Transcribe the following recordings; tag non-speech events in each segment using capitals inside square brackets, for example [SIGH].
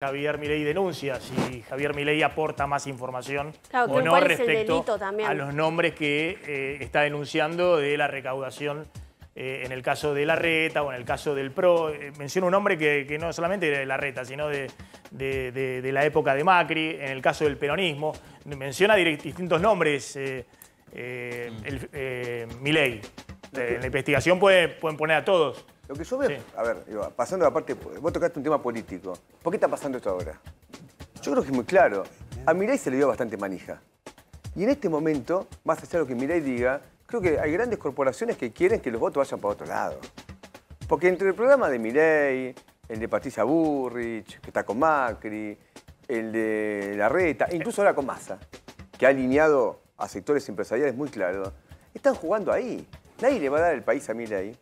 Javier Milei denuncia, si Javier Milei aporta más información o no respecto a los nombres que eh, está denunciando de la recaudación eh, en el caso de la reta o en el caso del PRO. Eh, menciona un nombre que, no solamente de la reta, sino de, la época de Macri, en el caso del peronismo. Menciona distintos nombres Milei. En la investigación puede, pueden poner a todos. Lo que yo veo, a ver, pasando a la parte, vos tocaste un tema político. ¿Por qué está pasando esto ahora? Yo creo que es muy claro. A Mirai se le dio bastante manija. Y en este momento, más allá de lo que Mirai diga, creo que hay grandes corporaciones que quieren que los votos vayan para otro lado. Porque entre el programa de Mirai, el de Patricia Burrich, que está con Macri, el de la Reta, incluso ahora con Massa, que ha alineado a sectores empresariales muy claros, están jugando ahí. Nadie le va a dar el país a Mirai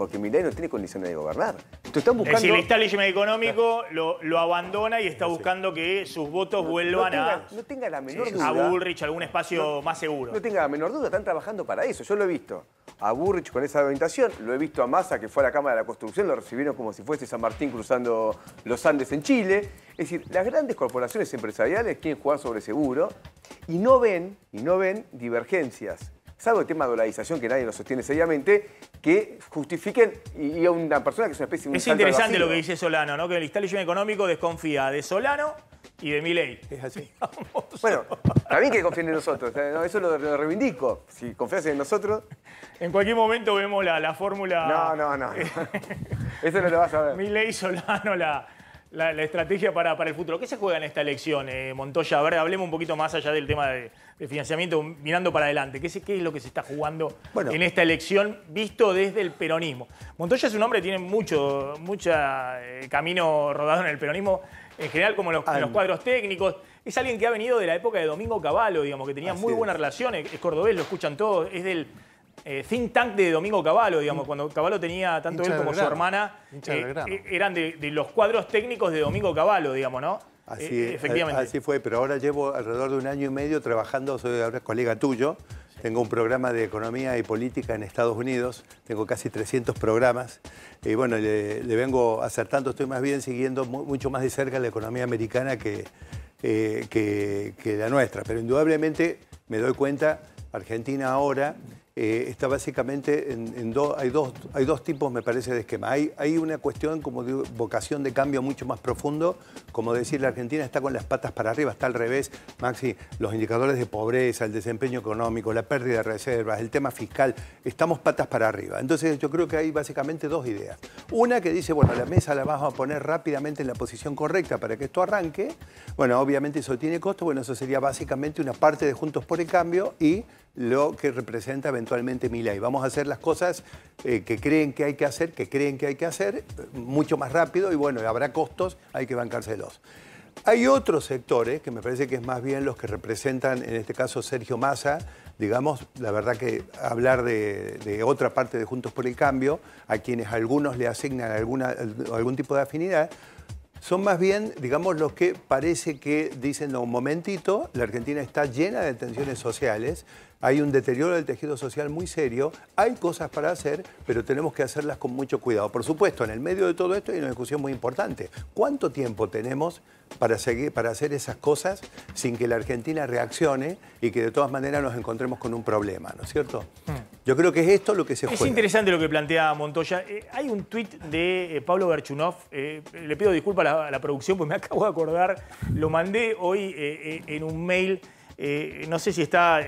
porque Milei no tiene condiciones de gobernar. Entonces el económico ah. lo, abandona y está buscando que sus votos vuelvan a... No tenga la menor duda. A Bullrich, algún espacio más seguro. No tenga la menor duda, están trabajando para eso. Yo lo he visto a Burrich con esa orientación, lo he visto a Massa que fue a la Cámara de la Construcción, lo recibieron como si fuese San Martín cruzando los Andes en Chile. Es decir, las grandes corporaciones empresariales quieren jugar sobre seguro y no ven, y no ven divergencias salvo el tema de dolarización que nadie lo sostiene seriamente, que justifiquen y, a una persona que es una especie de Es interesante lo que dice Solano, ¿no? Que el establishment económico desconfía de Solano y de ley. Es así. Bueno, [LAUGHS] Bueno, también que confíen en nosotros, ¿eh? eso lo, reivindico. Si confías en nosotros. En cualquier momento vemos la, fórmula. No, no, no. [LAUGHS] eso no lo vas a ver. ley, Solano la la, estrategia para, para, el futuro. ¿Qué se juega en esta elección, eh, Montoya? A ver, hablemos un poquito más allá del tema de, financiamiento, mirando para adelante. ¿Qué, ¿Qué, es lo que se está jugando en esta elección visto desde el peronismo? Montoya es un hombre que tiene mucho, eh, camino rodado en el peronismo, en general como los, los cuadros técnicos. Es alguien que ha venido de la época de Domingo Cavallo, digamos, que tenía muy buenas relaciones. Es cordobés, lo escuchan todos, es del eh, think tank de Domingo Cavallo, digamos, cuando Cavallo tenía tanto él como su hermana, eh, eh, eran de, los cuadros técnicos de Domingo Cavallo, digamos, ¿no? Así, eh, así fue, pero ahora llevo alrededor de un año y medio trabajando, soy ahora colega tuyo. Tengo un programa de economía y política en Estados Unidos, tengo casi 300 programas. Y bueno, le, vengo acertando, estoy más bien siguiendo mucho más de cerca la economía americana que, que- que la nuestra. Pero indudablemente me doy cuenta, Argentina ahora eh, está básicamente en, hay, dos, hay dos tipos, me parece, de esquema. Hay, hay una cuestión como de vocación de cambio mucho más profundo, como decir, la Argentina está con las patas para arriba, está al revés, Maxi, los indicadores de pobreza, el desempeño económico, la pérdida de reservas, el tema fiscal, estamos patas para arriba. Entonces yo creo que hay básicamente dos ideas. Una que dice, bueno, la mesa la vamos a poner rápidamente en la posición correcta para que esto arranque. Bueno, obviamente eso tiene costo, bueno, eso sería básicamente una parte de Juntos por el Cambio y lo que representa eventualmente Milay. Vamos a hacer las cosas eh, que creen que hay que hacer, que creen que hay que hacer, mucho más rápido y bueno, habrá costos, hay que bancárselos. Hay otros sectores que me parece que es más bien los que representan, en este caso Sergio Massa, digamos, la verdad que hablar de, otra parte de Juntos por el Cambio, a quienes algunos le asignan alguna, algún tipo de afinidad, son más bien, digamos, los que parece que dicen, no, un momentito, la Argentina está llena de tensiones sociales, hay un deterioro del tejido social muy serio, hay cosas para hacer, pero tenemos que hacerlas con mucho cuidado. Por supuesto, en el medio de todo esto hay una discusión muy importante. ¿Cuánto tiempo tenemos para, seguir, para hacer esas cosas sin que la Argentina reaccione y que de todas maneras nos encontremos con un problema, ¿no es cierto? Mm. Yo creo que es esto lo que se Es interesante lo que plantea Montoya. Eh, hay un tuit de eh, Pablo Berchunov. Eh, le pido disculpas a la, producción porque me [LAUGHS] acabo de acordar. Lo mandé hoy en un mail. no sé si está...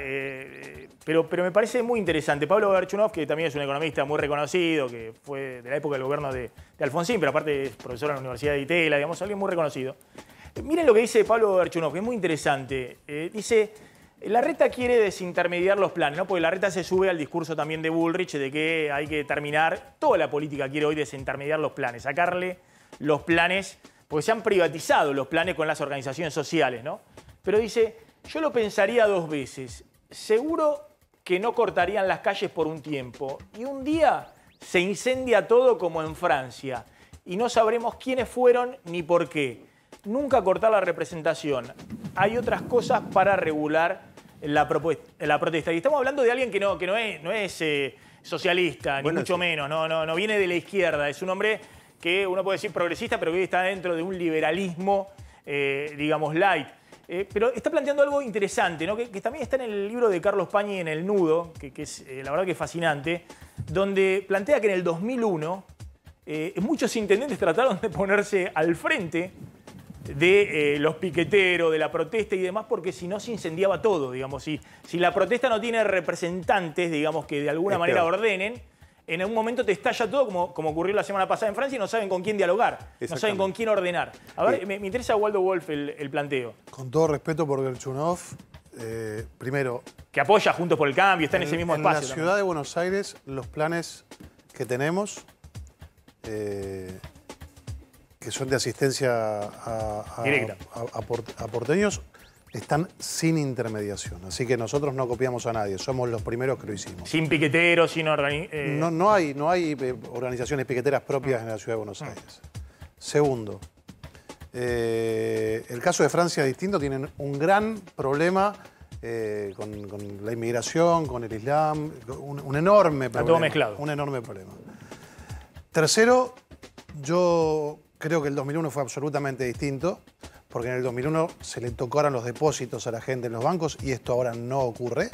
pero, pero me parece muy interesante. Pablo Berchunov, que también es un economista muy reconocido, que fue de la época del gobierno de, Alfonsín, pero aparte es profesor en la Universidad de Itela, digamos, alguien muy reconocido. Miren lo que dice Pablo Berchunov, que es muy interesante. dice... La reta quiere desintermediar los planes, ¿no? Porque la reta se sube al discurso también de Bullrich de que hay que terminar. Toda la política quiere hoy desintermediar los planes, sacarle los planes, porque se han privatizado los planes con las organizaciones sociales, ¿no? Pero dice, yo lo pensaría dos veces. Seguro que no cortarían las calles por un tiempo. Y un día se incendia todo como en Francia. Y no sabremos quiénes fueron ni por qué. Nunca cortar la representación. Hay otras cosas para regular la, la protesta. Y estamos hablando de alguien que no, que no es, no es eh, socialista, ni mucho menos, no, no, no viene de la izquierda, es un hombre que uno puede decir progresista, pero que está dentro de un liberalismo, eh, digamos, light. Eh, pero está planteando algo interesante, que, también está en el libro de Carlos Pañi en El Nudo, que, es la verdad que es fascinante, donde plantea que en el 2001 muchos intendentes trataron de ponerse al frente de eh, los piqueteros, de la protesta y demás, porque si no se incendiaba todo, digamos. Si, si la protesta no tiene representantes, digamos, que de alguna manera ordenen, en algún momento te estalla todo, como, como ocurrió la semana pasada en Francia, y no saben con quién dialogar, no saben con quién ordenar. A ver, eh, me, me, interesa Waldo Wolf el, planteo. Con todo respeto por el eh, primero... Que apoya Juntos por el Cambio, está en, ese mismo espacio. En la ciudad de Buenos Aires, los planes que tenemos... Eh, que son de asistencia a, porteños están sin intermediación. Así que nosotros no copiamos a nadie, somos los primeros que lo hicimos. Sin piqueteros, sin organizaciones... Eh. no, hay, no hay eh, organizaciones piqueteras propias en la ciudad de Buenos mm. Aires. Segundo, eh, el caso de Francia es distinto, tienen un gran problema. con, la inmigración, con el Islam, un, enorme problema. todo mezclado. Un enorme problema. Tercero, yo creo que el 2001 fue absolutamente distinto, porque en el 2001 se le tocaron los depósitos a la gente en los bancos y esto ahora no ocurre.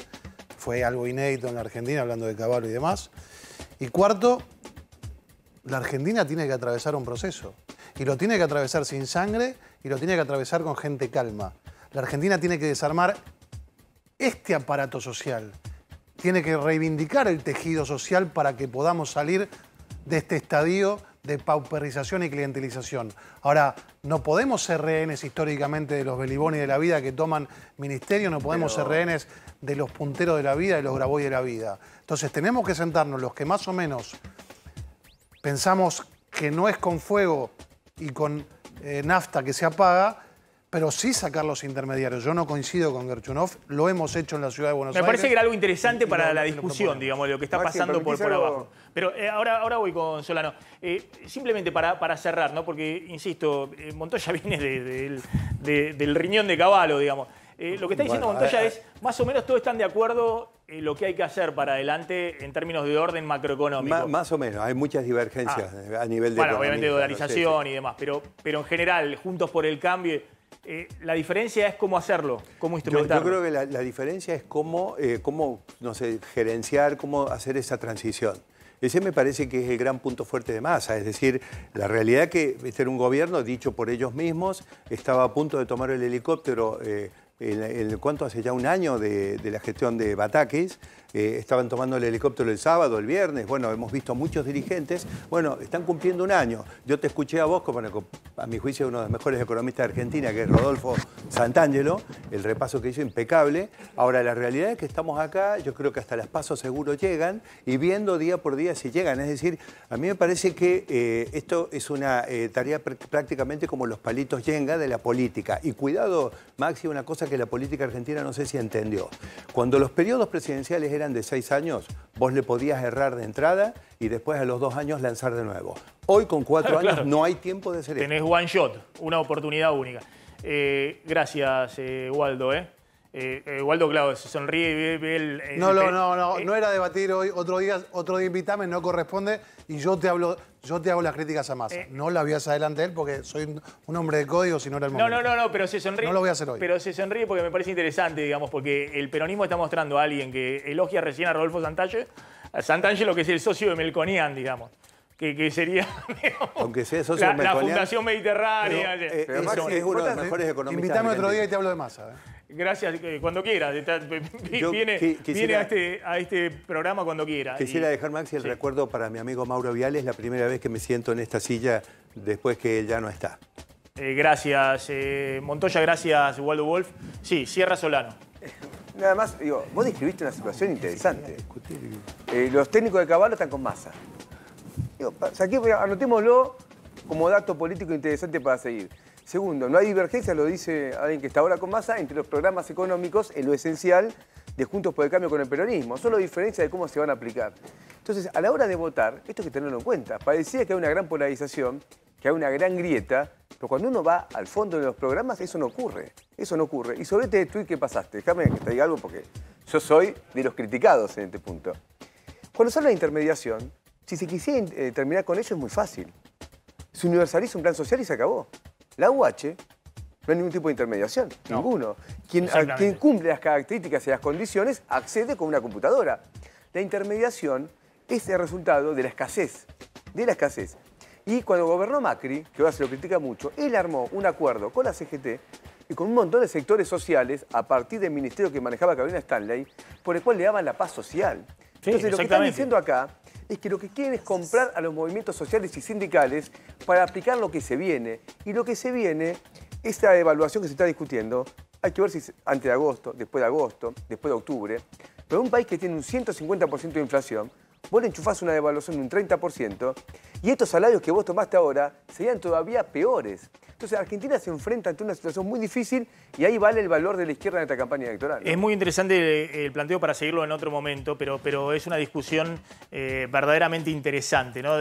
Fue algo inédito en la Argentina, hablando de caballo y demás. Y cuarto, la Argentina tiene que atravesar un proceso. Y lo tiene que atravesar sin sangre y lo tiene que atravesar con gente calma. La Argentina tiene que desarmar este aparato social. Tiene que reivindicar el tejido social para que podamos salir de este estadio de pauperización y clientelización. Ahora, no podemos ser rehenes históricamente de los belibones de la vida que toman ministerio, no podemos ser rehenes de los punteros de la vida, de los graboy de la vida. Entonces tenemos que sentarnos los que más o menos pensamos que no es con fuego y con eh, nafta que se apaga, pero sí sacar los intermediarios. Yo no coincido con Gerchunov, lo hemos hecho en la ciudad de Buenos Aires. Me parece que era algo interesante para la discusión, digamos, lo que está pasando por, abajo. Pero eh, ahora, ahora voy con Solano. Eh, simplemente para, cerrar, ¿no? porque, insisto, eh, Montoya [LAUGHS] viene del riñón de caballo, digamos. lo que está diciendo Montoya es, más o menos todos están de acuerdo en lo que hay que hacer para adelante en términos de orden macroeconómico. más o menos, hay muchas divergencias ah. a nivel de... Bueno, obviamente de no y demás, pero, pero en general, juntos por el cambio eh, la diferencia es cómo hacerlo, cómo instrumentarlo. Yo, creo que la, diferencia es eh, cómo, no sé, gerenciar, cómo hacer esa transición. Ese me parece que es el gran punto fuerte de masa, es decir, la realidad que este era un gobierno, dicho por ellos mismos, estaba a punto de tomar el helicóptero, eh, en cuanto hace ya un año de, la gestión de bataques. Eh, estaban tomando el helicóptero el sábado, el viernes, bueno, hemos visto muchos dirigentes, bueno, están cumpliendo un año. Yo te escuché a vos, como a mi juicio uno de los mejores economistas de Argentina, que es Rodolfo Santangelo, el repaso que hizo impecable. Ahora, la realidad es que estamos acá, yo creo que hasta las pasos seguro llegan y viendo día por día si llegan. Es decir, a mí me parece que eh, esto es una eh, tarea prácticamente como los palitos yenga de la política. Y cuidado, Maxi, una cosa que la política argentina no sé si entendió. Cuando los periodos presidenciales eran de seis años, vos le podías errar de entrada y después a los dos años lanzar de nuevo. Hoy con cuatro [LAUGHS] años no hay tiempo de hacer Tenés one shot, una oportunidad única. Eh, gracias, eh, Waldo. ¿eh? Eh, eh, Waldo Claudio se sonríe y No, no, no, no, eh, no era debatir hoy, otro día, otro día invítame, no corresponde y yo te hablo, yo te hago las críticas a más. no la vías adelante él porque soy un, hombre de código si no era el momento. No, no, no, pero se sonríe. No lo voy a hacer hoy. Pero se sonríe porque me parece interesante, digamos, porque el peronismo está mostrando a alguien que elogia recién a Rodolfo Santalle, a Santalle lo que es el socio de Melconian, digamos que, sería [LAUGHS] Aunque sea la, la Fundación Mediterránea. Eh, es uno de los ¿eh? mejores economistas. Invítame otro día y te hablo de masa. ¿eh? Gracias, cuando quieras. [LAUGHS] viene, viene este, a, este, programa cuando quiera. Quisiera dejar, Maxi, el recuerdo para mi amigo Mauro Viales, la primera vez que me siento en esta silla después que él ya no está. gracias, Montoya, gracias, Waldo Wolf. Sí, Sierra Solano. [LAUGHS] Nada más, digo, vos describiste una situación interesante. los técnicos de Caballo están con masa aquí anotémoslo como dato político interesante para seguir. Segundo, no hay divergencia, lo dice alguien que está ahora con masa, entre los programas económicos en lo esencial de Juntos por el Cambio con el peronismo. Solo diferencia de cómo se van a aplicar. Entonces, a la hora de votar, esto hay que tenerlo en cuenta. Parecía que hay una gran polarización, que hay una gran grieta, pero cuando uno va al fondo de los programas, eso no ocurre. Eso no ocurre. Y sobre este tweet que pasaste, déjame que te diga algo porque yo soy de los criticados en este punto. Cuando se habla de intermediación, si se quisiera eh, terminar con ello es muy fácil. Se universaliza un plan social y se acabó. La UH no hay ningún tipo de intermediación, ninguno. Quien, cumple las características y las condiciones accede con una computadora. La intermediación es el resultado de la escasez, de la escasez. Y cuando gobernó Macri, que ahora se lo critica mucho, él armó un acuerdo con la CGT y con un montón de sectores sociales a partir del ministerio que manejaba Carolina Stanley, por el cual le daban la paz social. Entonces, lo que están diciendo acá es que lo que quieren es comprar a los movimientos sociales y sindicales para aplicar lo que se viene. Y lo que se viene, esta devaluación que se está discutiendo, hay que ver si es antes de agosto, después de agosto, después de octubre. Pero un país que tiene un 150% de inflación, vos le enchufás una devaluación de un 30% y estos salarios que vos tomaste ahora serían todavía peores. Entonces Argentina se enfrenta ante una situación muy difícil y ahí vale el valor de la izquierda en esta campaña electoral. Es muy interesante eh, el, planteo para seguirlo en otro momento, pero, pero es una discusión eh, verdaderamente interesante. ¿no?